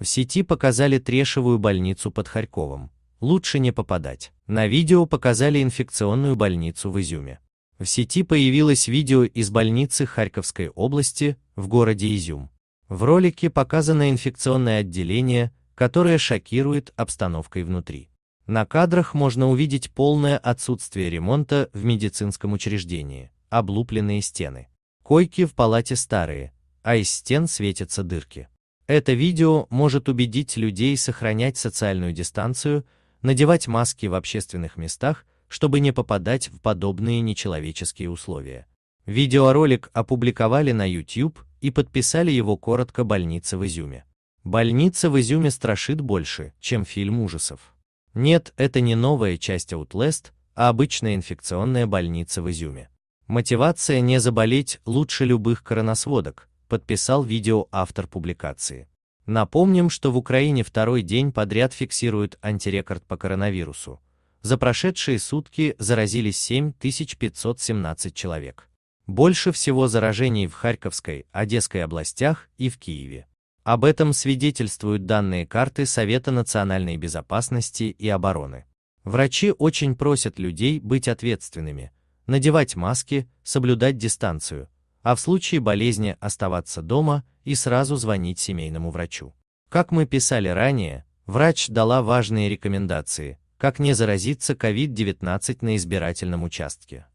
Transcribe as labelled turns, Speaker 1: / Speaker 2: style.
Speaker 1: В сети показали Трешевую больницу под Харьковом. Лучше не попадать. На видео показали инфекционную больницу в Изюме. В сети появилось видео из больницы Харьковской области в городе Изюм. В ролике показано инфекционное отделение, которое шокирует обстановкой внутри. На кадрах можно увидеть полное отсутствие ремонта в медицинском учреждении, облупленные стены. Койки в палате старые, а из стен светятся дырки. Это видео может убедить людей сохранять социальную дистанцию, надевать маски в общественных местах, чтобы не попадать в подобные нечеловеческие условия. Видеоролик опубликовали на YouTube и подписали его коротко «Больница в Изюме». «Больница в Изюме» страшит больше, чем фильм ужасов. Нет, это не новая часть Outlast, а обычная инфекционная больница в Изюме. Мотивация не заболеть лучше любых короносводок подписал видео автор публикации. Напомним, что в Украине второй день подряд фиксируют антирекорд по коронавирусу. За прошедшие сутки заразились 7517 человек. Больше всего заражений в Харьковской, Одесской областях и в Киеве. Об этом свидетельствуют данные карты Совета национальной безопасности и обороны. Врачи очень просят людей быть ответственными, надевать маски, соблюдать дистанцию, а в случае болезни оставаться дома и сразу звонить семейному врачу. Как мы писали ранее, врач дала важные рекомендации, как не заразиться COVID-19 на избирательном участке.